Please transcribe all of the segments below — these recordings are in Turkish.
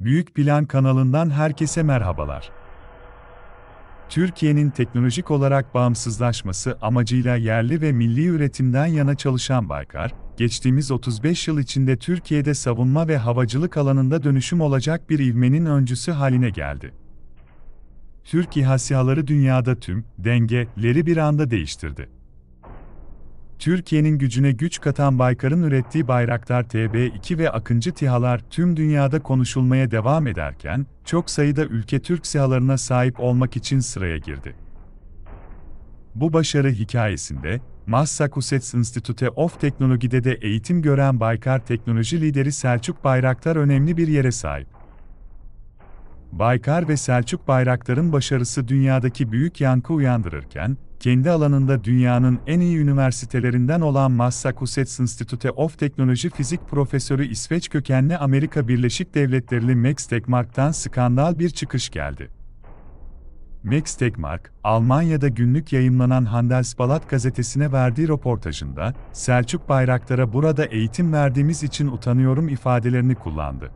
Büyük Plan kanalından herkese merhabalar. Türkiye'nin teknolojik olarak bağımsızlaşması amacıyla yerli ve milli üretimden yana çalışan Baykar, geçtiğimiz 35 yıl içinde Türkiye'de savunma ve havacılık alanında dönüşüm olacak bir ivmenin öncüsü haline geldi. Türk İHA dünyada tüm dengeleri bir anda değiştirdi. Türkiye'nin gücüne güç katan Baykar'ın ürettiği Bayraktar TB2 ve Akıncı TİHA'lar tüm dünyada konuşulmaya devam ederken, çok sayıda ülke Türk SİHA'larına sahip olmak için sıraya girdi. Bu başarı hikayesinde, Massachusetts Institute of Technology'de de eğitim gören Baykar teknoloji lideri Selçuk Bayraktar önemli bir yere sahip. Baykar ve Selçuk Bayraktar'ın başarısı dünyadaki büyük yankı uyandırırken, kendi alanında dünyanın en iyi üniversitelerinden olan Massachusetts Institute of Technology Fizik Profesörü İsveç kökenli Amerika Birleşik Devletleri'li Max Tegmark'tan skandal bir çıkış geldi. Max Tegmark, Almanya'da günlük yayımlanan Handelsblatt gazetesine verdiği röportajında, Selçuk Bayraktar'a burada eğitim verdiğimiz için utanıyorum ifadelerini kullandı.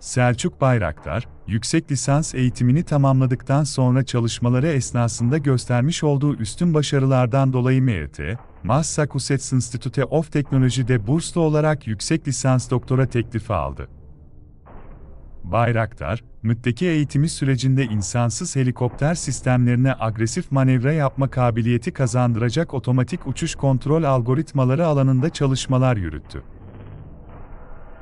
Selçuk Bayraktar, yüksek lisans eğitimini tamamladıktan sonra çalışmaları esnasında göstermiş olduğu üstün başarılardan dolayı merite, Massachusetts Institute of Technology'de burslu olarak yüksek lisans doktora teklifi aldı. Bayraktar, MIT'teki eğitimi sürecinde insansız helikopter sistemlerine agresif manevra yapma kabiliyeti kazandıracak otomatik uçuş kontrol algoritmaları alanında çalışmalar yürüttü.